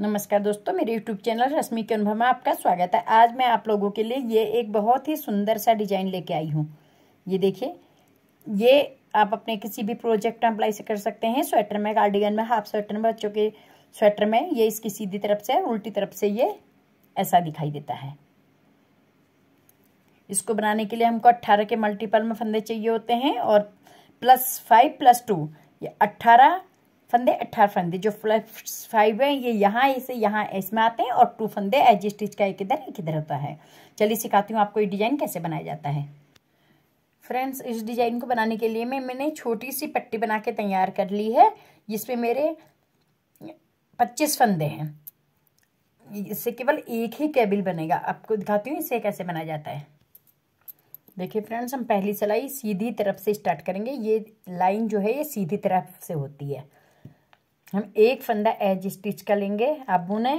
नमस्कार दोस्तों मेरे YouTube चैनल रश्मि के अनुभव में आपका स्वागत है आज मैं आप लोगों के लिए ये एक बहुत ही सुंदर सा डिजाइन लेके आई हूँ ये देखिए ये आप अपने किसी भी प्रोजेक्ट में अप्लाई कर सकते हैं स्वेटर में कार्डिगन में हाफ स्वेटर में बच्चों के स्वेटर में ये इसकी सीधी तरफ से उल्टी तरफ से ये ऐसा दिखाई देता है इसको बनाने के लिए हमको अट्ठारह के मल्टीपल में फंदे चाहिए होते हैं और प्लस फाइव प्लस टू ये अट्ठारह फंदे अट्ठारह फंदे जो प्लस फाइव है ये यहाँ से यहाँ इसमें आते हैं और टू फंदे एज स्टिच का एक इधर एक इधर होता है चलिए सिखाती हूँ आपको ये डिजाइन कैसे बनाया जाता है फ्रेंड्स इस डिजाइन को बनाने के लिए मैं मैंने छोटी सी पट्टी बना के तैयार कर ली है जिसमें मेरे पच्चीस फंदे हैं इससे केवल एक ही केबिल बनेगा आपको दिखाती हूँ इसे कैसे बनाया जाता है देखिए फ्रेंड्स हम पहली सिलाई सीधी तरफ से स्टार्ट करेंगे ये लाइन जो है ये सीधी तरफ से होती है हम एक फंदा एज स्टिच का लेंगे आप बुने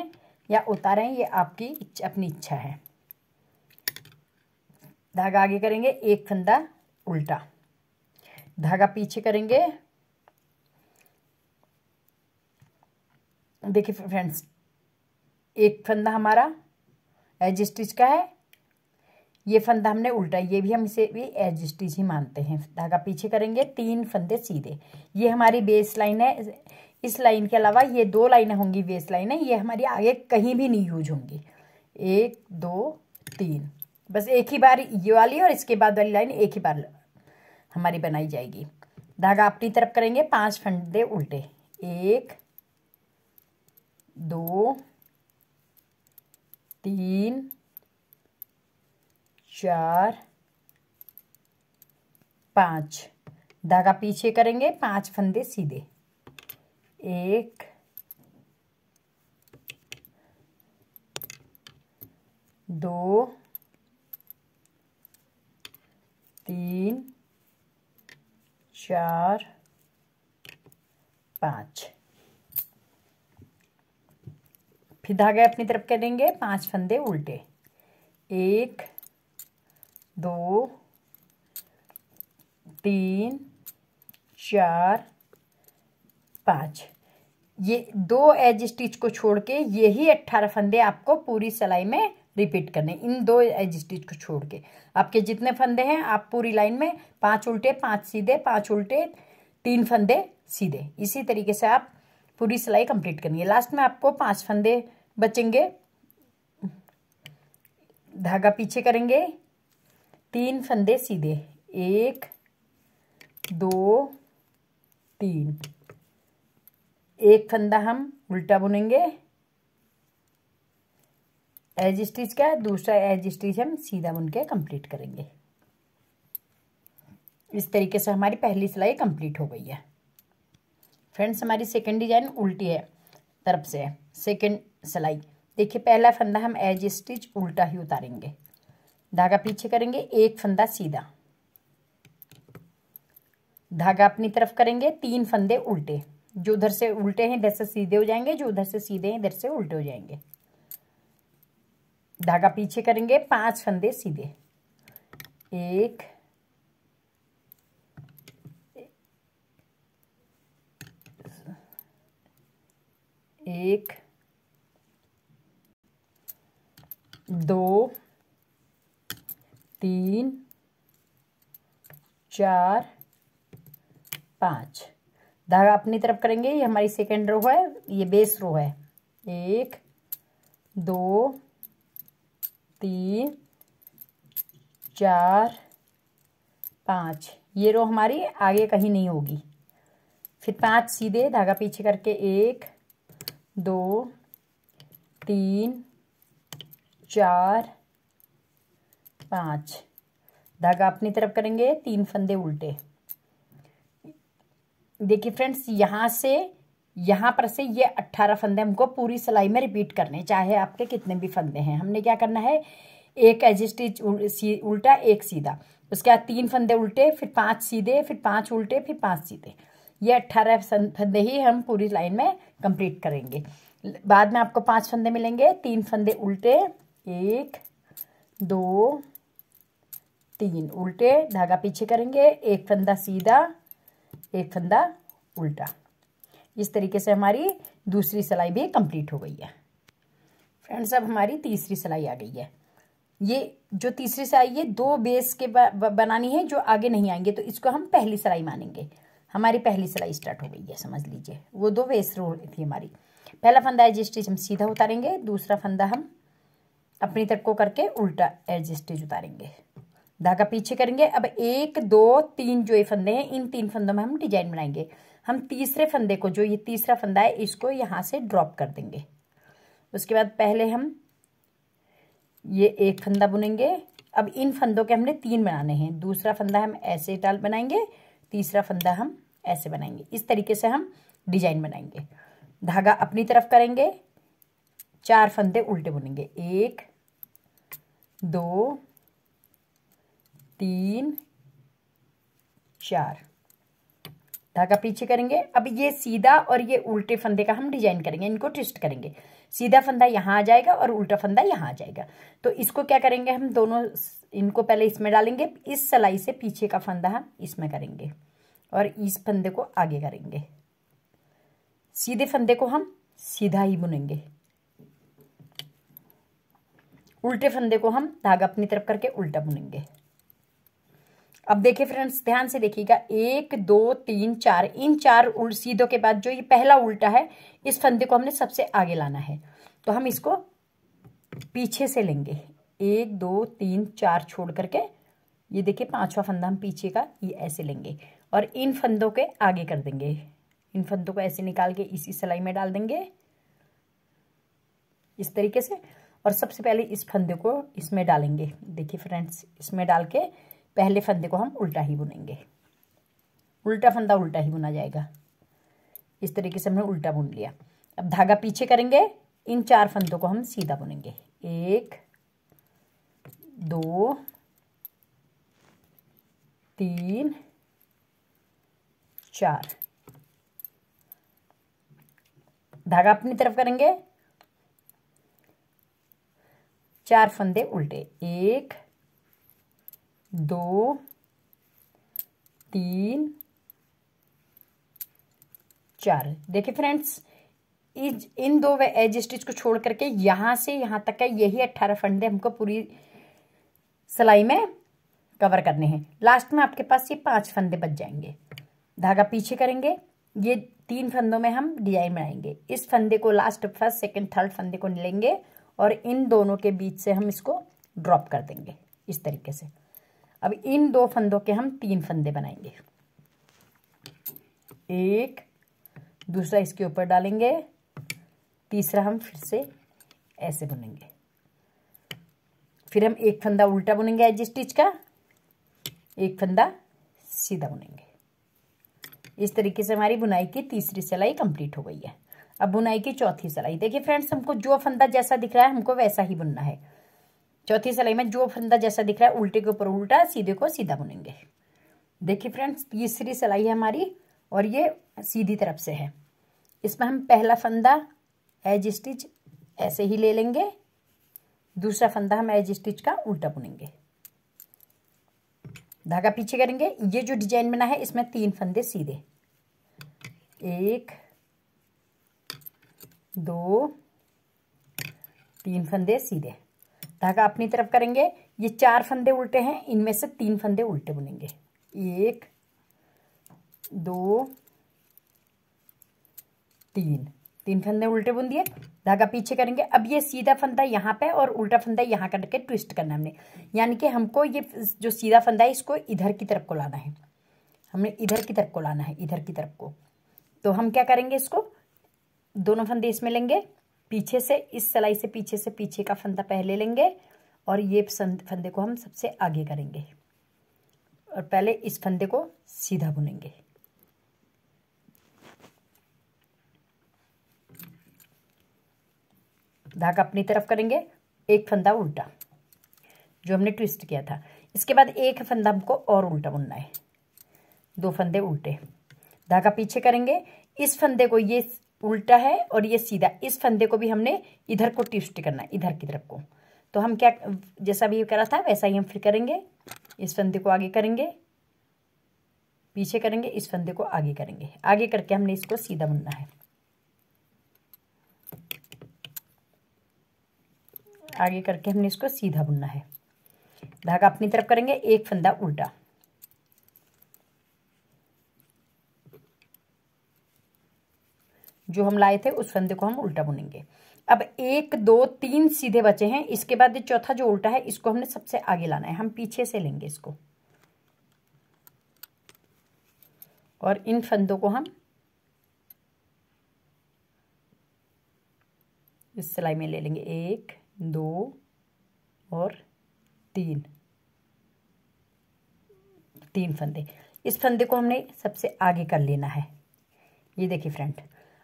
या उतारें ये आपकी अपनी इच्छा है धागा आगे करेंगे एक फंदा उल्टा धागा पीछे करेंगे देखिए फ्रेंड्स एक फंदा हमारा एज स्टिच का है ये फंदा हमने उल्टा ये भी हम इसे भी एज स्टिच ही मानते हैं धागा पीछे करेंगे तीन फंदे सीधे ये हमारी बेस लाइन है इस लाइन के अलावा ये दो लाइनें होंगी वेस्ट है ये हमारी आगे कहीं भी नहीं यूज होंगी एक दो तीन बस एक ही बार ये वाली और इसके बाद वाली लाइन एक ही बार हमारी बनाई जाएगी धागा अपनी तरफ करेंगे पांच फंडे उल्टे एक दो तीन चार पांच धागा पीछे करेंगे पांच फंदे सीधे एक दो तीन चार पाँच फिर धागे अपनी तरफ देंगे पांच फंदे उल्टे एक दो तीन चार पाँच ये दो एज स्टिच को छोड़ के यही अट्ठारह फंदे आपको पूरी सिलाई में रिपीट करने इन दो एज स्टिच को छोड़ के आपके जितने फंदे हैं आप पूरी लाइन में पांच उल्टे पांच सीधे पांच उल्टे तीन फंदे सीधे इसी तरीके से आप पूरी सिलाई कंप्लीट करनी है लास्ट में आपको पांच फंदे बचेंगे धागा पीछे करेंगे तीन फंदे सीधे एक दो तीन एक फंदा हम उल्टा बुनेंगे एज स्टिच का दूसरा एज स्टिच हम सीधा बुन के कंप्लीट करेंगे इस तरीके से हमारी पहली सिलाई कंप्लीट हो गई है फ्रेंड्स हमारी सेकंड डिजाइन उल्टी है तरफ से है सेकंड सिलाई देखिए पहला फंदा हम एज स्टिच उल्टा ही उतारेंगे धागा पीछे करेंगे एक फंदा सीधा धागा अपनी तरफ करेंगे तीन फंदे उल्टे जो उधर से उल्टे हैं इधर से सीधे हो जाएंगे जो उधर से सीधे हैं इधर से उल्टे हो जाएंगे धागा पीछे करेंगे पांच फंदे सीधे एक एक दो तीन चार पांच धागा अपनी तरफ करेंगे ये हमारी सेकेंड रो है ये बेस रो है एक दो तीन चार पाँच ये रो हमारी आगे कहीं नहीं होगी फिर पांच सीधे धागा पीछे करके एक दो तीन चार पाँच धागा अपनी तरफ करेंगे तीन फंदे उल्टे देखिए फ्रेंड्स यहाँ से यहाँ पर से ये अट्ठारह फंदे हमको पूरी सिलाई में रिपीट करने चाहे आपके कितने भी फंदे हैं हमने क्या करना है एक एज स्टिच उल्टा एक सीधा उसके बाद तीन फंदे उल्टे फिर पांच सीधे फिर पांच उल्टे फिर पांच सीधे ये अट्ठारह फंदे ही हम पूरी लाइन में कंप्लीट करेंगे बाद में आपको पांच फंदे मिलेंगे तीन फंदे उल्टे एक दो तीन उल्टे धागा पीछे करेंगे एक फंदा सीधा एक फंदा उल्टा इस तरीके से हमारी दूसरी सिलाई भी कंप्लीट हो गई है फ्रेंड्स अब हमारी तीसरी सिलाई आ गई है ये जो तीसरी सिलाई है दो बेस के बनानी है जो आगे नहीं आएंगे तो इसको हम पहली सिलाई मानेंगे हमारी पहली सिलाई स्टार्ट हो गई है समझ लीजिए वो दो बेस रोल थी हमारी पहला फंदा एडजस्टेज हम सीधा उतारेंगे दूसरा फंदा हम अपनी तरफ को करके उल्टा एडजस्टेज उतारेंगे धागा पीछे करेंगे अब एक दो तीन जो ये फंदे हैं इन तीन फंदों में हम डिजाइन बनाएंगे हम तीसरे फंदे को जो ये तीसरा फंदा है इसको यहां से ड्रॉप कर देंगे उसके बाद पहले हम ये एक फंदा बुनेंगे अब इन फंदों के हमने तीन बनाने हैं दूसरा फंदा हम ऐसे डाल बनाएंगे तीसरा फंदा हम ऐसे बनाएंगे इस तरीके से हम डिजाइन बनाएंगे धागा अपनी तरफ करेंगे चार फंदे उल्टे बुनेंगे एक दो तीन चार धागा पीछे करेंगे अब ये सीधा और ये उल्टे फंदे का हम डिजाइन करेंगे इनको ट्विस्ट करेंगे सीधा फंदा यहां आ जाएगा और उल्टा फंदा यहां आ जाएगा तो इसको क्या करेंगे हम दोनों इनको पहले इसमें डालेंगे इस सलाई से पीछे का फंदा हम इसमें करेंगे और इस फंदे को आगे करेंगे सीधे फंदे को हम सीधा ही बुनेंगे उल्टे फंदे को हम धागा अपनी तरफ करके उल्टा बुनेंगे अब देखिए फ्रेंड्स ध्यान से देखिएगा एक दो तीन चार इन चार सीधों के बाद जो ये पहला उल्टा है इस फंदे को हमने सबसे आगे लाना है तो हम इसको पीछे से लेंगे एक दो तीन चार छोड़ करके ये देखिए पांचवा फंदा हम पीछे का ये ऐसे लेंगे और इन फंदों के आगे कर देंगे इन फंदों को ऐसे निकाल के इसी सिलाई में डाल देंगे इस तरीके से और सबसे पहले इस फंदे को इसमें डालेंगे देखिए फ्रेंड्स इसमें डाल के पहले फंदे को हम उल्टा ही बुनेंगे उल्टा फंदा उल्टा ही बुना जाएगा इस तरीके से हमने उल्टा बुन लिया अब धागा पीछे करेंगे इन चार फंदों को हम सीधा बुनेंगे एक दो तीन चार धागा अपनी तरफ करेंगे चार फंदे उल्टे एक दो तीन चार देखिए फ्रेंड्स इन दो एज स्टिच को छोड़ करके यहां से यहाँ तक का यही अट्ठारह फंदे हमको पूरी सिलाई में कवर करने हैं लास्ट में आपके पास ये पांच फंदे बच जाएंगे धागा पीछे करेंगे ये तीन फंदों में हम डिजाइन बनाएंगे इस फंदे को लास्ट फर्स्ट सेकंड थर्ड फंदे को लेंगे और इन दोनों के बीच से हम इसको ड्रॉप कर देंगे इस तरीके से अब इन दो फंदों के हम तीन फंदे बनाएंगे एक दूसरा इसके ऊपर डालेंगे तीसरा हम फिर से ऐसे बुनेंगे फिर हम एक फंदा उल्टा बुनेंगे एज स्टिच का एक फंदा सीधा बुनेंगे इस तरीके से हमारी बुनाई की तीसरी सिलाई कंप्लीट हो गई है अब बुनाई की चौथी सिलाई देखिए फ्रेंड्स हमको जो फंदा जैसा दिख रहा है हमको वैसा ही बुनना है चौथी सिलाई में जो फंदा जैसा दिख रहा है उल्टे के ऊपर उल्टा सीधे को सीधा बुनेंगे देखिए फ्रेंड्स तीसरी सिलाई है हमारी और ये सीधी तरफ से है इसमें हम पहला फंदा एज स्टिच ऐसे ही ले लेंगे दूसरा फंदा हम एज स्टिच का उल्टा बुनेंगे धागा पीछे करेंगे ये जो डिजाइन बना है इसमें तीन फंदे सीधे एक दो तीन फंदे सीधे धागा अपनी तरफ करेंगे ये चार फंदे उल्टे हैं इनमें से तीन फंदे उल्टे बुनेंगे एक दो तीन तीन फंदे उल्टे बुन दिए धागा पीछे करेंगे अब ये सीधा फंदा यहाँ पे और उल्टा फंदा यहाँ करके ट्विस्ट करना हमने यानी कि हमको ये जो सीधा फंदा है इसको इधर की तरफ को लाना है हमने इधर की तरफ को लाना है इधर की तरफ को तो हम क्या करेंगे इसको दोनों फंदे इसमें लेंगे पीछे से इस सिलाई से पीछे से पीछे का फंदा पहले लेंगे और ये फंदे को हम सबसे आगे करेंगे और पहले इस फंदे को सीधा बुनेंगे धागा अपनी तरफ करेंगे एक फंदा उल्टा जो हमने ट्विस्ट किया था इसके बाद एक फंदा हमको और उल्टा बुनना है दो फंदे उल्टे धागा पीछे करेंगे इस फंदे को ये उल्टा है और ये सीधा इस फंदे को भी हमने इधर को ट्विस्ट करना है इधर की तरफ को तो हम क्या जैसा भी करा था वैसा ही हम फिर करेंगे इस फंदे को आगे करेंगे पीछे करेंगे इस फंदे को आगे करेंगे आगे करके हमने इसको सीधा बुनना है आगे करके हमने इसको सीधा बुनना है धागा अपनी तरफ करेंगे एक फंदा उल्टा जो हम लाए थे उस फंदे को हम उल्टा बुनेंगे अब एक दो तीन सीधे बचे हैं इसके बाद ये चौथा जो उल्टा है इसको हमने सबसे आगे लाना है हम पीछे से लेंगे इसको और इन फंदों को हम इस सिलाई में ले लेंगे एक दो और तीन तीन फंदे इस फंदे को हमने सबसे आगे कर लेना है ये देखिए फ्रेंड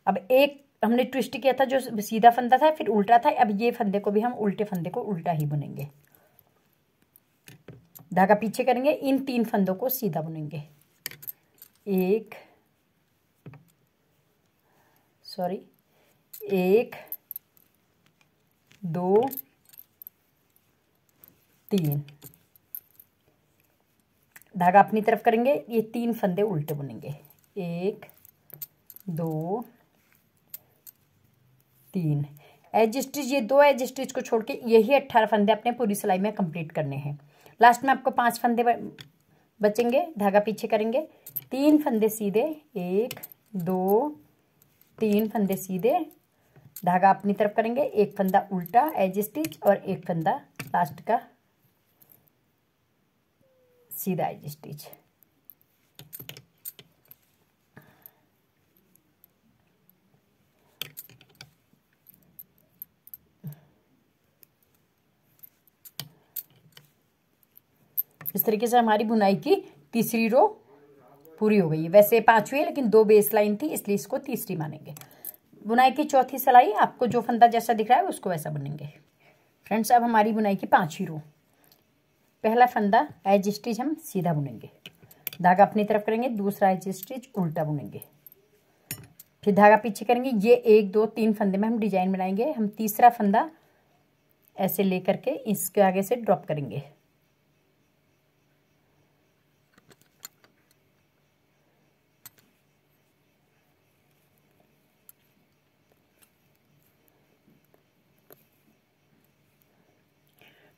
अब एक हमने ट्विस्ट किया था जो सीधा फंदा था फिर उल्टा था अब ये फंदे को भी हम उल्टे फंदे को उल्टा ही बुनेंगे धागा पीछे करेंगे इन तीन फंदों को सीधा बुनेंगे एक सॉरी एक दो तीन धागा अपनी तरफ करेंगे ये तीन फंदे उल्टे बुनेंगे एक दो तीन एज स्टिच ये दो एज स्टिच को छोड़ के यही अट्ठारह फंदे अपने पूरी सिलाई में कंप्लीट करने हैं लास्ट में आपको पांच फंदे बचेंगे धागा पीछे करेंगे तीन फंदे सीधे एक दो तीन फंदे सीधे धागा अपनी तरफ करेंगे एक फंदा उल्टा एज स्टिच और एक फंदा लास्ट का सीधा एज स्टिच इस तरीके से हमारी बुनाई की तीसरी रो पूरी हो गई है वैसे पांचवी है लेकिन दो बेस लाइन थी इसलिए इसको तीसरी मानेंगे बुनाई की चौथी सिलाई आपको जो फंदा जैसा दिख रहा है उसको वैसा बनेंगे फ्रेंड्स अब हमारी बुनाई की पांचवी रो पहला फंदा एज स्टिच हम सीधा बुनेंगे धागा अपनी तरफ करेंगे दूसरा एज स्टिच उल्टा बुनेंगे फिर धागा पीछे करेंगे ये एक दो तीन फंदे में हम डिजाइन बनाएंगे हम तीसरा फंदा ऐसे लेकर के इसके आगे से ड्रॉप करेंगे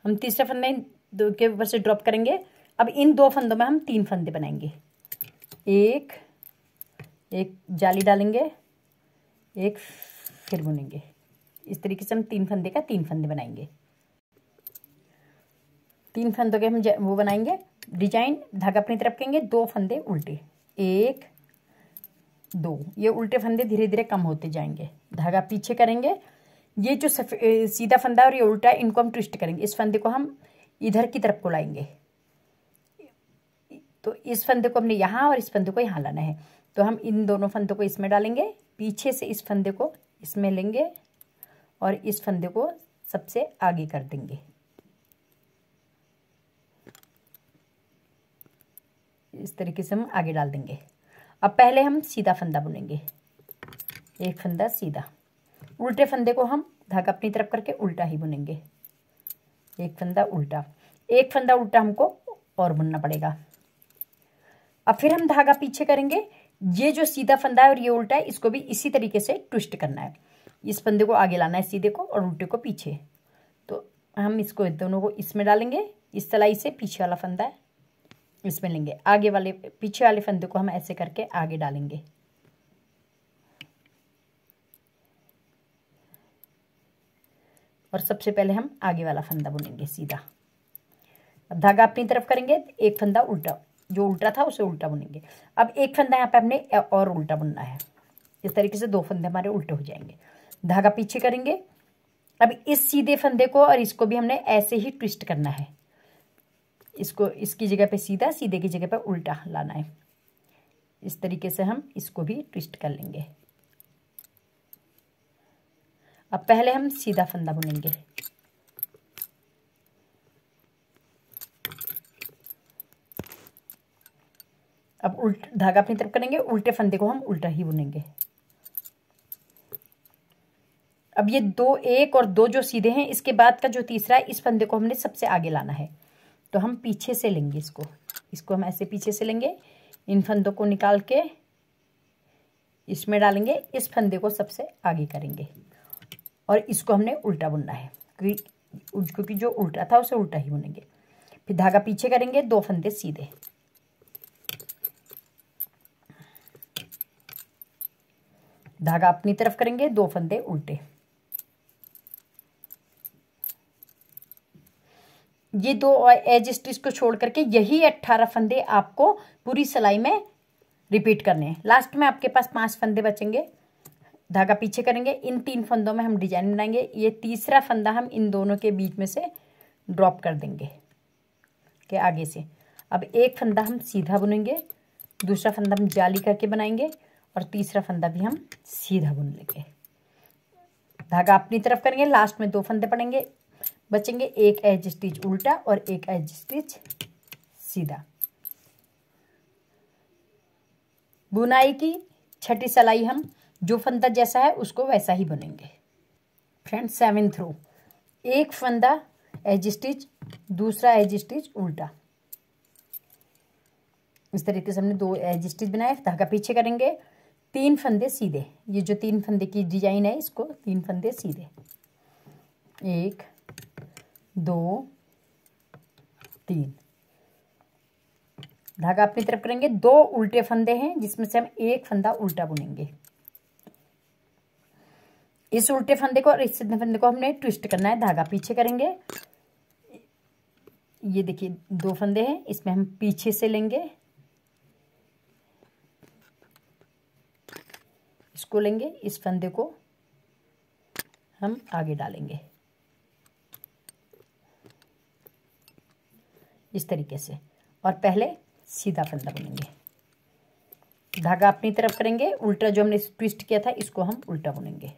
हम तीसरे फंदे दो के ऊपर से ड्रॉप करेंगे अब इन दो फंदों में हम तीन फंदे बनाएंगे एक एक जाली डालेंगे एक फिर बुनेंगे इस तरीके से हम तीन फंदे का तीन फंदे बनाएंगे तीन फंदों के हम वो बनाएंगे डिजाइन धागा अपनी तरफ करेंगे दो फंदे उल्टे एक दो ये उल्टे फंदे धीरे धीरे कम होते जाएंगे धागा पीछे करेंगे ये जो सीधा फंदा और ये उल्टा है इनको हम ट्विस्ट करेंगे इस फंदे को हम इधर की तरफ को लाएंगे तो इस फंदे को हमने यहाँ और इस फंदे को यहाँ लाना है तो हम इन दोनों फंदों को इसमें डालेंगे पीछे से इस फंदे को इसमें लेंगे और इस फंदे को सबसे आगे कर देंगे इस तरीके से हम आगे डाल देंगे अब पहले हम सीधा फंदा बुनेंगे एक फंदा सीधा उल्टे फंदे को हम धागा अपनी तरफ करके उल्टा ही बुनेंगे एक फंदा उल्टा एक फंदा उल्टा हमको और बुनना पड़ेगा अब फिर हम धागा पीछे करेंगे ये जो सीधा फंदा है और ये उल्टा है इसको भी इसी तरीके से ट्विस्ट करना है इस फंदे को आगे लाना है सीधे को और उल्टे को पीछे तो हम इसको दोनों को इसमें डालेंगे इस तलाई से पीछे वाला फंदा है इसमें लेंगे आगे वाले पीछे वाले फंदे को हम ऐसे करके आगे डालेंगे और सबसे पहले हम आगे वाला फंदा बुनेंगे सीधा अब धागा अपनी तरफ करेंगे एक फंदा उल्टा जो उल्टा था उसे उल्टा बुनेंगे अब एक फंदा यहाँ पे हमने और उल्टा बुनना है इस तरीके से दो फंदे हमारे उल्टे हो जाएंगे धागा पीछे करेंगे अब इस सीधे फंदे को और इसको भी हमने ऐसे ही ट्विस्ट करना है इसको इसकी जगह पे सीधा सीधे की जगह पे उल्टा लाना है इस तरीके से हम इसको भी ट्विस्ट कर लेंगे अब पहले हम सीधा फंदा बुनेंगे अब उल्ट धागा अपनी तरफ करेंगे उल्टे फंदे को हम उल्टा ही बुनेंगे अब ये दो एक और दो जो सीधे हैं इसके बाद का जो तीसरा है इस फंदे को हमने सबसे आगे लाना है तो हम पीछे से लेंगे इसको इसको हम ऐसे पीछे से लेंगे इन फंदों को निकाल के इसमें डालेंगे इस फंदे को सबसे आगे करेंगे और इसको हमने उल्टा बुनना है क्योंकि क्योंकि जो उल्टा था उसे उल्टा ही बुनेंगे फिर धागा पीछे करेंगे दो फंदे सीधे धागा अपनी तरफ करेंगे दो फंदे उल्टे ये दो एज स्टिच को छोड़ करके यही अट्ठारह फंदे आपको पूरी सिलाई में रिपीट करने हैं लास्ट में आपके पास पांच फंदे बचेंगे धागा पीछे करेंगे इन तीन फंदों में हम डिजाइन बनाएंगे ये तीसरा फंदा हम इन दोनों के बीच में से ड्रॉप कर देंगे के आगे से अब एक फंदा हम सीधा बुनेंगे दूसरा फंदा हम जाली करके बनाएंगे और तीसरा फंदा भी हम सीधा बुन लेंगे धागा अपनी तरफ करेंगे लास्ट में दो फंदे पड़ेंगे बचेंगे एक एज स्टिच उल्टा और एक एज स्टिच सीधा बुनाई की छठी सलाई हम जो फंदा जैसा है उसको वैसा ही बनेंगे फ्रेंड सेवन थ्रो एक फंदा एज स्टिच दूसरा एज स्टिच उल्टा इस तरीके से हमने दो एज स्टिच बनाए धागा पीछे करेंगे तीन फंदे सीधे ये जो तीन फंदे की डिजाइन है इसको तीन फंदे सीधे एक दो तीन धागा अपनी तरफ करेंगे दो उल्टे फंदे हैं जिसमें से हम एक फंदा उल्टा बुनेंगे इस उल्टे फंदे को और इस सीधे फंदे को हमने ट्विस्ट करना है धागा पीछे करेंगे ये देखिए दो फंदे हैं इसमें हम पीछे से लेंगे इसको लेंगे इस फंदे को हम आगे डालेंगे इस तरीके से और पहले सीधा फंदा बुनेंगे धागा अपनी तरफ करेंगे उल्टा जो हमने ट्विस्ट किया था इसको हम उल्टा बुनेंगे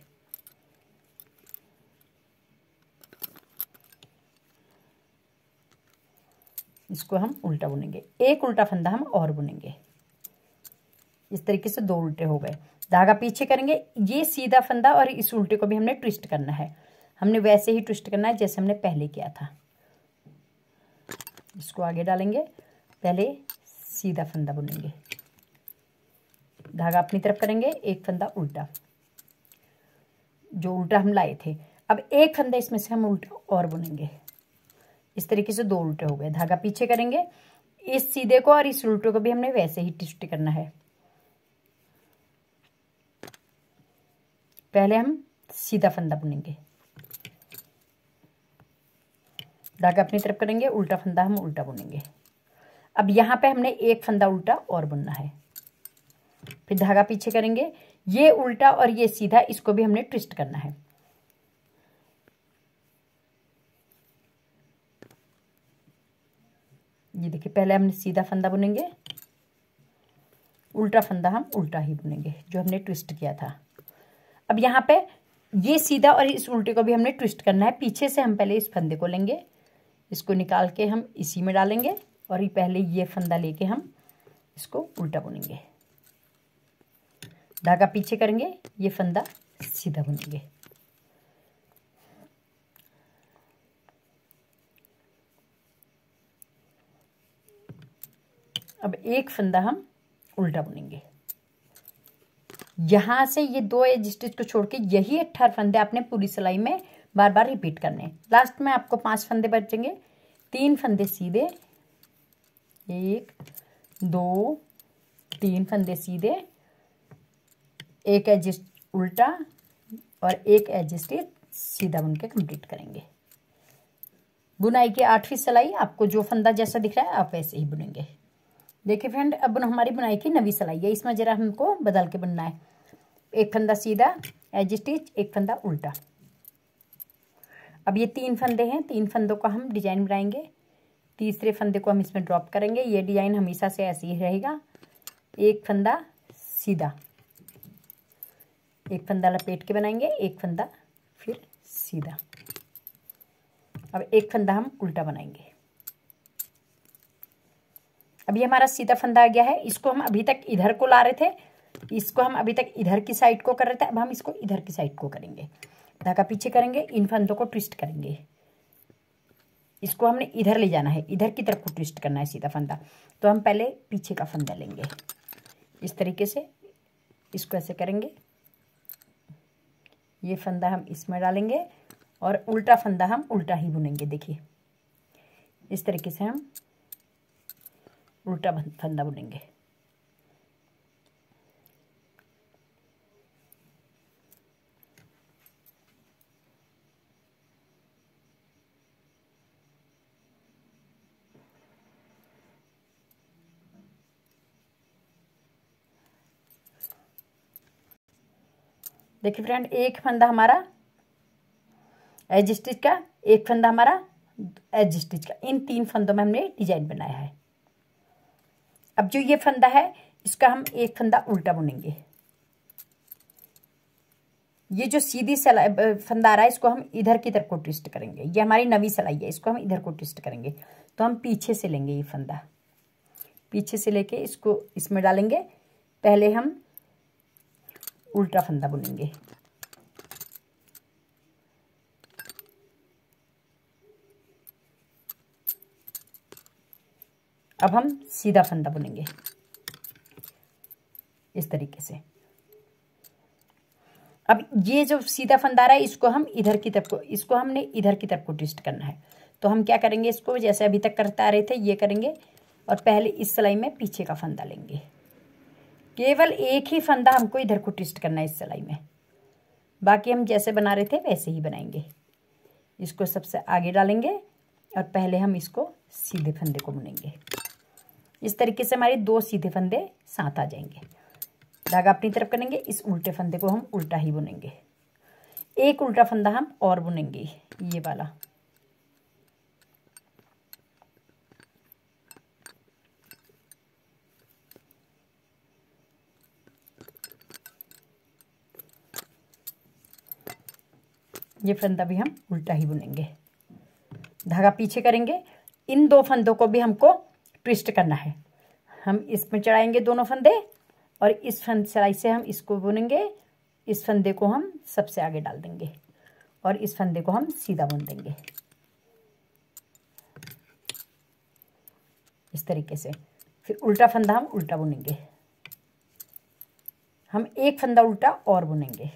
इसको हम उल्टा बुनेंगे एक उल्टा फंदा हम और बुनेंगे इस तरीके से दो उल्टे हो गए धागा पीछे करेंगे ये सीधा फंदा और इस उल्टे को भी हमने ट्विस्ट करना है हमने वैसे ही ट्विस्ट करना है जैसे हमने पहले किया था इसको आगे डालेंगे पहले सीधा फंदा बुनेंगे धागा अपनी तरफ करेंगे एक फंदा उल्टा जो उल्टा हम लाए थे अब एक फंदा इसमें से हम उल्टा और बुनेंगे इस तरीके से दो उल्टे हो गए धागा पीछे करेंगे इस सीधे को और इस उल्टे को भी हमने वैसे ही ट्विस्ट करना है पहले हम सीधा फंदा बुनेंगे धागा अपनी तरफ करेंगे उल्टा फंदा हम उल्टा बुनेंगे अब यहां पे हमने एक फंदा उल्टा और बुनना है फिर धागा पीछे करेंगे ये उल्टा और ये सीधा इसको भी हमने ट्विस्ट करना है ये देखिए पहले हमने सीधा फंदा बुनेंगे उल्टा फंदा हम उल्टा ही बुनेंगे जो हमने ट्विस्ट किया था अब यहाँ पे ये सीधा और इस उल्टे को भी हमने ट्विस्ट करना है पीछे से हम पहले इस फंदे को लेंगे इसको निकाल के हम इसी में डालेंगे और ये पहले ये फंदा लेके हम इसको उल्टा बुनेंगे धागा पीछे करेंगे ये फंदा सीधा बुनेंगे अब एक फंदा हम उल्टा बुनेंगे यहां से ये दो एज स्टिच को छोड़ के यही अट्ठारह फंदे आपने पूरी सिलाई में बार बार रिपीट करने हैं लास्ट में आपको पांच फंदे बचेंगे तीन फंदे सीधे एक दो तीन फंदे सीधे एक एज उल्टा और एक एज स्टिच सीधा बुन के कंप्लीट करेंगे बुनाई की आठवीं सिलाई आपको जो फंदा जैसा दिख रहा है आप वैसे ही बुनेंगे देखिए फ्रेंड अब हमारी बुनाई की नवी सिलाई है इसमें ज़रा हमको बदल के बनना है एक फंदा सीधा एज स्टिच एक फंदा उल्टा अब ये तीन फंदे हैं तीन फंदों का हम डिजाइन बनाएंगे तीसरे फंदे को हम इसमें ड्रॉप करेंगे ये डिजाइन हमेशा से ऐसे ही रहेगा एक फंदा सीधा एक फंदा लपेट के बनाएंगे एक फंदा फिर सीधा अब एक फंदा हम उल्टा बनाएंगे अभी हमारा सीधा फंदा आ गया है इसको हम अभी तक इधर को ला रहे थे इसको हम अभी तक इधर की साइड को कर रहे थे अब हम इसको इधर की साइड को करेंगे धागा पीछे करेंगे इन फंदों को ट्विस्ट करेंगे इसको हमने इधर ले जाना है इधर की तरफ को ट्विस्ट करना है सीधा फंदा तो हम पहले पीछे का फंदा लेंगे इस तरीके से इसको ऐसे करेंगे ये फंदा हम इसमें डालेंगे और उल्टा फंदा हम उल्टा ही बुनेंगे देखिए इस तरीके से हम उल्टा फंदा बुनेंगे देखिए फ्रेंड एक फंदा हमारा एज स्टिच का एक फंदा हमारा एज स्टिच का इन तीन फंदों में हमने डिजाइन बनाया है अब जो ये फंदा है इसका हम एक फंदा उल्टा बुनेंगे ये जो सीधी सिलाई फंदा आ रहा है इसको हम इधर की तरफ को ट्विस्ट करेंगे ये हमारी नवी सिलाई है इसको हम इधर को ट्विस्ट करेंगे तो हम पीछे से लेंगे ये फंदा पीछे से लेके इसको इसमें डालेंगे पहले हम उल्टा फंदा बुनेंगे अब हम सीधा फंदा बुनेंगे इस तरीके से अब ये जो सीधा फंदा रहा है इसको हम इधर की तरफ को इसको हमने इधर की तरफ को ट्विस्ट करना है तो हम क्या करेंगे इसको जैसे अभी तक करते आ रहे थे ये करेंगे और पहले इस सिलाई में पीछे का फंदा लेंगे केवल एक ही फंदा हमको इधर को ट्विस्ट करना है इस सिलाई में बाकी हम जैसे बना रहे थे वैसे ही बनाएंगे इसको सबसे आगे डालेंगे और पहले हम इसको सीधे फंदे को बुनेंगे इस तरीके से हमारे दो सीधे फंदे साथ आ जाएंगे धागा अपनी तरफ करेंगे इस उल्टे फंदे को हम उल्टा ही बुनेंगे एक उल्टा फंदा हम और बुनेंगे ये वाला ये फंदा भी हम उल्टा ही बुनेंगे धागा पीछे करेंगे इन दो फंदों को भी हमको ट्विस्ट करना है हम इसमें चढ़ाएंगे दोनों फंदे और इस फंद सिलाई से हम इसको बुनेंगे इस फंदे को हम सबसे आगे डाल देंगे और इस फंदे को हम सीधा बुन देंगे इस तरीके से फिर उल्टा फंदा हम उल्टा बुनेंगे हम एक फंदा उल्टा और बुनेंगे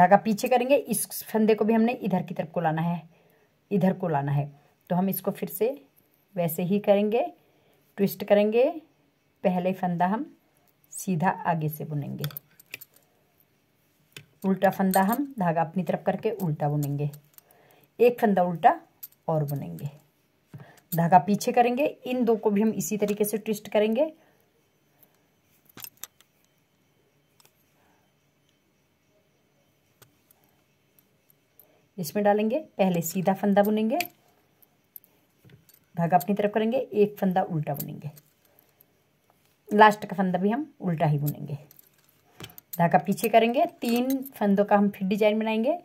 धागा पीछे करेंगे इस फंदे को भी हमने इधर की तरफ को लाना है इधर को लाना है तो हम इसको फिर से वैसे ही करेंगे ट्विस्ट करेंगे पहले फंदा हम सीधा आगे से बुनेंगे उल्टा फंदा हम धागा अपनी तरफ करके उल्टा बुनेंगे एक फंदा उल्टा और बुनेंगे धागा पीछे करेंगे इन दो को भी हम इसी तरीके से ट्विस्ट करेंगे इसमें डालेंगे पहले सीधा फंदा बुनेंगे धागा अपनी तरफ करेंगे एक फंदा उल्टा बुनेंगे लास्ट का फंदा भी हम उल्टा ही बुनेंगे धागा पीछे करेंगे तीन फंदों का हम फिर डिजाइन बनाएंगे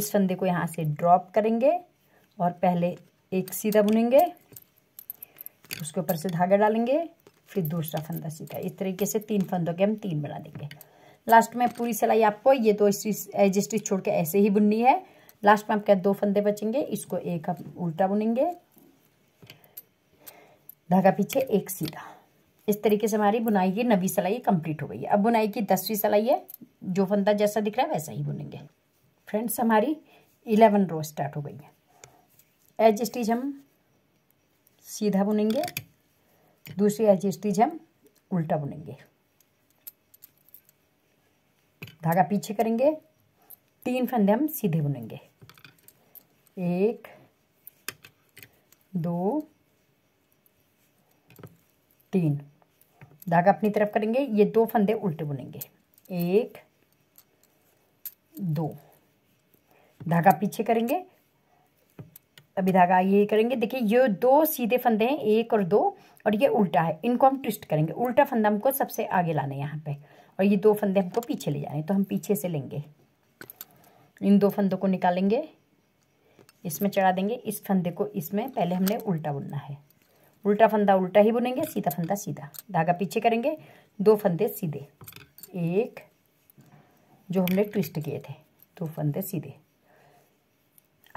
इस फंदे को यहाँ से ड्रॉप करेंगे और पहले एक सीधा बुनेंगे उसके ऊपर से धागा डालेंगे फिर दूसरा फंदा सीधा इस तरीके से तीन फंदों के हम तीन बना देंगे लास्ट में पूरी सिलाई आपको ये दो एज स्टिच छोड़ के ऐसे ही बुननी है लास्ट में आपके दो फंदे बचेंगे इसको एक हम उल्टा बुनेंगे धागा पीछे एक सीधा इस तरीके से हमारी बुनाई की नवी सिलाई कंप्लीट हो गई है अब बुनाई की दसवीं सिलाई है जो फंदा जैसा दिख रहा है वैसा ही बुनेंगे फ्रेंड्स हमारी इलेवन रो स्टार्ट हो गई है एज स्टिच हम सीधा बुनेंगे दूसरी एज स्टिच हम उल्टा बुनेंगे धागा पीछे करेंगे तीन फंदे हम सीधे बुनेंगे एक दो तीन धागा अपनी तरफ करेंगे ये दो फंदे उल्टे बुनेंगे एक दो धागा पीछे करेंगे अभी धागा ये करेंगे देखिए ये दो सीधे फंदे हैं एक और दो और ये उल्टा है इनको हम ट्विस्ट करेंगे उल्टा फंदा हमको सबसे आगे लाना है यहाँ पे और ये दो फंदे हमको पीछे ले जाने तो हम पीछे से लेंगे इन दो फंदों को निकालेंगे इसमें चढ़ा देंगे इस फंदे को इसमें पहले हमने उल्टा बुनना है उल्टा फंदा उल्टा ही बुनेंगे सीधा फंदा सीधा धागा पीछे करेंगे दो फंदे सीधे एक जो हमने ट्विस्ट किए थे दो फंदे सीधे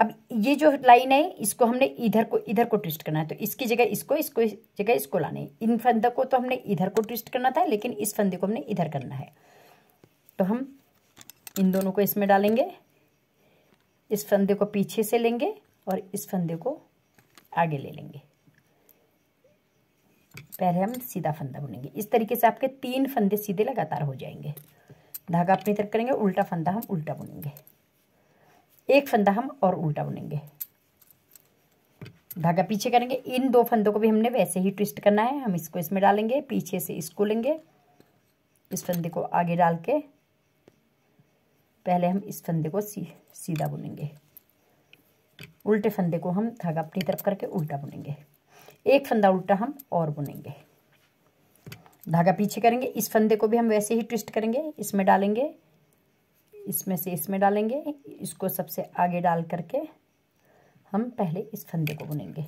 अब ये जो लाइन है इसको हमने इधर को इधर को ट्विस्ट करना है तो इसकी जगह इसको इसको जगह इसको लाने इन फंदे को तो हमने इधर को ट्विस्ट करना था लेकिन इस फंदे को हमने इधर करना है तो हम इन दोनों को इसमें डालेंगे इस फंदे को पीछे से लेंगे और इस फंदे को आगे ले लेंगे पहले हम सीधा फंदा बुनेंगे इस तरीके से आपके तीन फंदे सीधे लगातार हो जाएंगे धागा अपनी तरफ करेंगे उल्टा फंदा हम उल्टा बुनेंगे एक फंदा हम और उल्टा बुनेंगे धागा पीछे करेंगे इन दो फंदों को भी हमने वैसे ही ट्विस्ट करना है हम इसको इसमें डालेंगे पीछे से इसको लेंगे इस फंदे को आगे डाल के पहले हम इस फंदे को सी, सीधा बुनेंगे उल्टे फंदे को हम धागा अपनी तरफ करके उल्टा बुनेंगे एक फंदा उल्टा हम और बुनेंगे धागा पीछे करेंगे इस फंदे को भी हम वैसे ही ट्विस्ट करेंगे इसमें डालेंगे इसमें से इसमें डालेंगे इसको सबसे आगे डाल करके हम पहले इस फंदे को बुनेंगे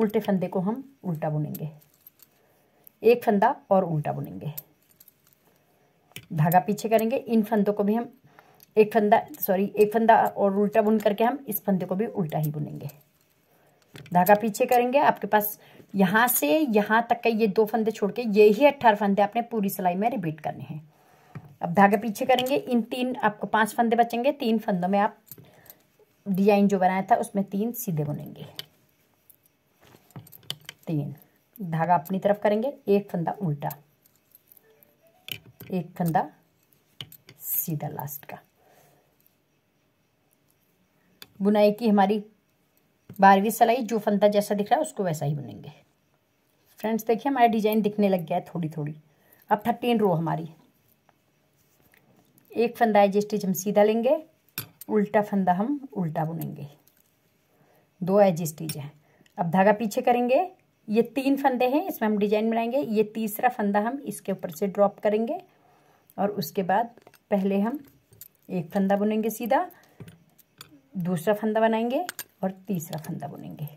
उल्टे फंदे को हम उल्टा बुनेंगे एक फंदा और उल्टा बुनेंगे धागा पीछे करेंगे इन फंदों को भी हम एक फंदा सॉरी एक फंदा और उल्टा बुन करके हम इस फंदे को भी उल्टा ही बुनेंगे धागा पीछे करेंगे आपके पास यहाँ से यहाँ तक के ये दो फंदे छोड़ के यही अट्ठारह फंदे आपने पूरी सिलाई में रिपीट करने हैं अब धागा पीछे करेंगे इन तीन आपको पांच फंदे बचेंगे तीन फंदों में आप डिजाइन जो बनाया था उसमें तीन सीधे बुनेंगे तीन धागा अपनी तरफ करेंगे एक फंदा उल्टा एक फंदा सीधा लास्ट का बुनाई की हमारी बारहवीं सलाई जो फंदा जैसा दिख रहा है उसको वैसा ही बुनेंगे फ्रेंड्स देखिए हमारा डिजाइन दिखने लग गया है थोड़ी थोड़ी अब थर्टीन रो हमारी एक फंदा है स्टिच हम सीधा लेंगे उल्टा फंदा हम उल्टा बुनेंगे दो एज स्टिच हैं अब धागा पीछे करेंगे ये तीन फंदे हैं इसमें हम डिजाइन बनाएंगे ये तीसरा फंदा हम इसके ऊपर से ड्रॉप करेंगे और उसके बाद पहले हम एक फंदा बुनेंगे सीधा दूसरा फंदा बनाएंगे और तीसरा फंदा बुनेंगे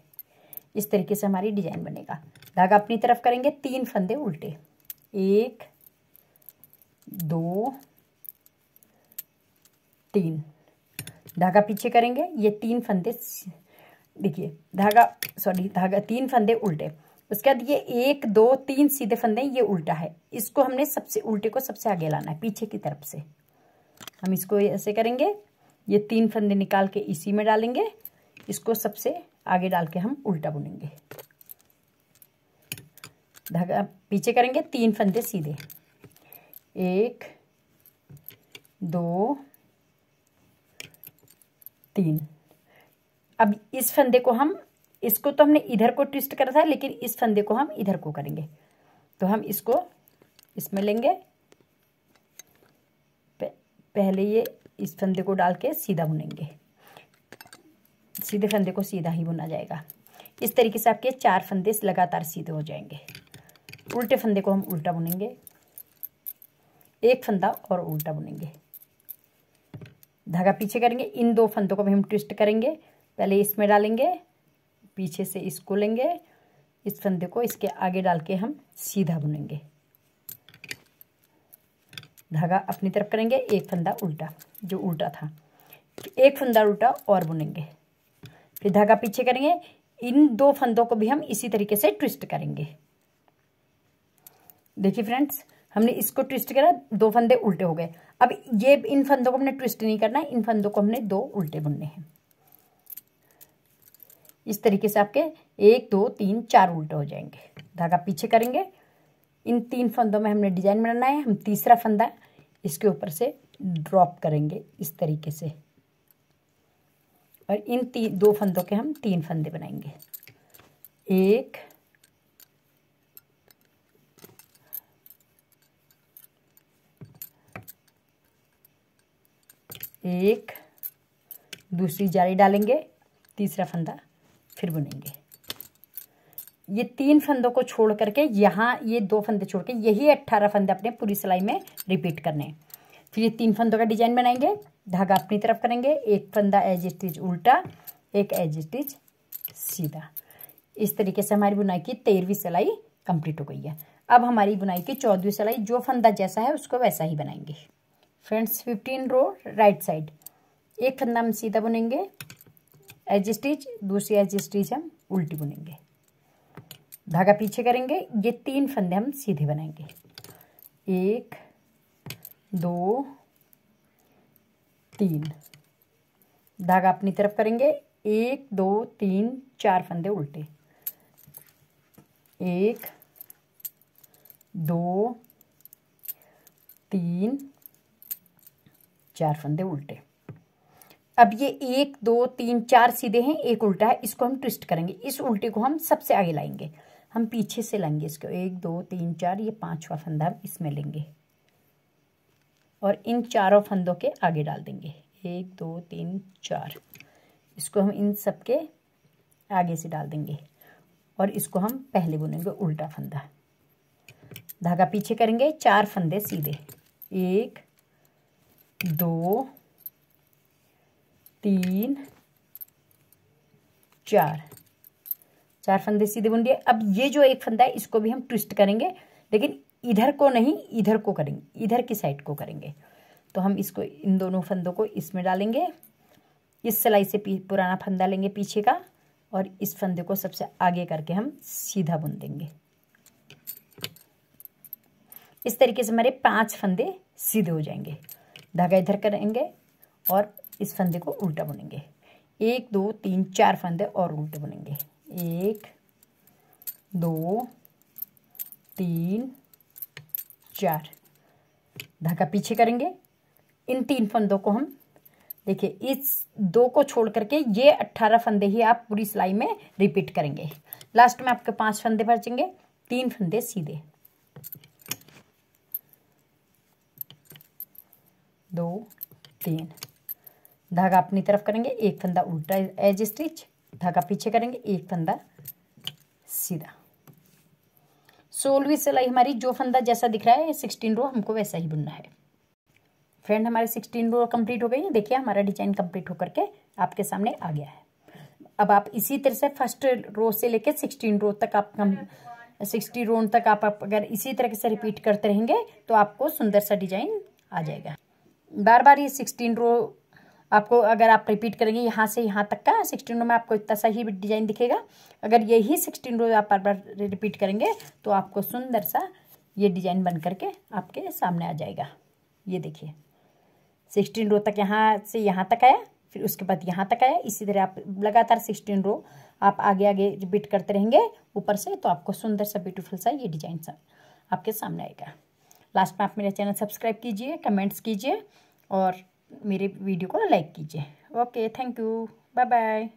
इस तरीके से हमारी डिजाइन बनेगा धागा अपनी तरफ करेंगे तीन फंदे उल्टे एक दो तीन धागा पीछे करेंगे ये तीन फंदे देखिए धागा सॉरी धागा तीन फंदे उल्टे उसके बाद ये एक दो तीन सीधे फंदे ये उल्टा है इसको हमने सबसे उल्टे को सबसे आगे लाना है पीछे की तरफ से हम इसको ऐसे करेंगे ये तीन फंदे निकाल के इसी में डालेंगे इसको सबसे आगे डाल के हम उल्टा बुनेंगे धागा पीछे करेंगे तीन फंदे सीधे एक दो तीन अब इस फंदे को हम इसको तो हमने इधर को ट्विस्ट करा था लेकिन इस फंदे को हम इधर को करेंगे तो हम इसको इसमें लेंगे पहले ये इस फंदे को डाल के सीधा बुनेंगे सीधे फंदे को सीधा ही बुना जाएगा इस तरीके से आपके चार फंदे लगातार सीधे हो जाएंगे उल्टे फंदे को हम उल्टा बुनेंगे एक फंदा और उल्टा बुनेंगे धागा पीछे करेंगे इन दो फंदों को भी हम ट्विस्ट करेंगे पहले इसमें डालेंगे पीछे से इसको लेंगे इस फंदे को इसके आगे डाल के हम सीधा बुनेंगे धागा अपनी तरफ करेंगे एक फंदा उल्टा जो उल्टा था तो एक फंदा उल्टा और बुनेंगे फिर धागा पीछे करेंगे इन दो फंदों को भी हम इसी तरीके से ट्विस्ट करेंगे देखिए फ्रेंड्स हमने इसको ट्विस्ट करा दो फंदे उल्टे हो गए अब ये इन फंदों को हमने ट्विस्ट नहीं करना इन फंदों को हमने दो उल्टे बुनने हैं इस तरीके से आपके एक दो तीन चार उल्टे हो जाएंगे धागा पीछे करेंगे इन तीन फंदों में हमने डिजाइन बनाना है हम तीसरा फंदा इसके ऊपर से ड्रॉप करेंगे इस तरीके से और इन तीन दो फंदों के हम तीन फंदे बनाएंगे एक एक दूसरी जाली डालेंगे तीसरा फंदा फिर बुनेंगे ये तीन फंदों को छोड़ करके यहाँ ये दो फंदे छोड़ के यही अट्ठारह फंदे अपने पूरी सिलाई में रिपीट करने हैं फिर ये तीन फंदों का डिजाइन बनाएंगे धागा अपनी तरफ करेंगे एक फंदा एज स्टिच उल्टा एक एज स्टिच सीधा इस तरीके से हमारी बुनाई की तेरहवीं सिलाई कंप्लीट हो गई है अब हमारी बुनाई की चौदहवीं सिलाई जो फंदा जैसा है उसको वैसा ही बनाएंगे friends fifteen row right side एक फंदा हम सीधा बुनेंगे एज स्टिच दूसरी एज स्टिच हम उल्टी बुनेंगे धागा पीछे करेंगे ये तीन फंदे हम सीधे बनाएंगे एक दो तीन धागा अपनी तरफ करेंगे एक दो तीन चार फंदे उल्टे एक दो तीन चार फंदे उल्टे अब ये एक दो तीन चार सीधे हैं एक उल्टा है इसको हम ट्विस्ट करेंगे इस उल्टे को हम सबसे आगे लाएंगे हम पीछे से लाएंगे इसको एक दो तीन चार ये पांचवा फंदा हम इसमें लेंगे और इन चारों फंदों के आगे डाल देंगे एक दो तीन चार इसको हम इन सब के आगे से डाल देंगे और इसको हम पहले बुनेंगे उल्टा फंदा धागा पीछे करेंगे चार फंदे सीधे एक दो तीन चार चार फंदे सीधे बुन दिए अब ये जो एक फंदा है इसको भी हम ट्विस्ट करेंगे इधर को नहीं इधर को करेंगे इधर की साइड को करेंगे तो हम इसको इन दोनों फंदों को इसमें डालेंगे इस सिलाई से पुराना फंदा लेंगे पीछे का और इस फंदे को सबसे आगे करके हम सीधा बुन देंगे इस तरीके से हमारे पांच फंदे सीधे हो जाएंगे धागा इधर करेंगे और इस फंदे को उल्टा बुनेंगे एक दो तीन चार फंदे और उल्टे बुनेंगे एक दो तीन चार धागा पीछे करेंगे इन तीन फंदों को हम देखिए इस दो को छोड़ करके ये अट्ठारह फंदे ही आप पूरी सिलाई में रिपीट करेंगे लास्ट में आपके पांच फंदे बचेंगे तीन फंदे सीधे दो तीन धागा अपनी तरफ करेंगे एक फंदा उल्टा एज स्टिच धागा पीछे करेंगे एक फंदा सीधा सोलहवीं सिलाई हमारी जो फंदा जैसा दिख रहा है सिक्सटीन रो हमको वैसा ही बुनना है फ्रेंड हमारे सिक्सटीन रो कंप्लीट हो गई देखिए हमारा डिजाइन कंप्लीट होकर के आपके सामने आ गया है अब आप इसी तरह से फर्स्ट रो से लेकर सिक्सटीन रो तक आप कम सिक्सटी रो तक आप, आप अगर इसी तरह से रिपीट करते रहेंगे तो आपको सुंदर सा डिजाइन आ जाएगा बार बार ये सिक्सटीन रो आपको अगर आप रिपीट करेंगे यहाँ से यहाँ तक का सिक्सटीन रो में आपको इतना सा ही डिजाइन दिखेगा अगर यही सिक्सटीन रो आप बार बार रिपीट करेंगे तो आपको सुंदर सा ये डिजाइन बन करके आपके सामने आ जाएगा ये देखिए सिक्सटीन रो तक यहाँ से यहाँ तक आया फिर उसके बाद यहाँ तक आया इसी तरह आप लगातार सिक्सटीन रो आप आगे आगे रिपीट करते रहेंगे ऊपर से तो आपको सुंदर सा ब्यूटीफुल सा ये डिजाइन सा आपके सामने आएगा लास्ट में आप मेरा चैनल सब्सक्राइब कीजिए कमेंट्स कीजिए और मेरे वीडियो को लाइक कीजिए okay thank you bye bye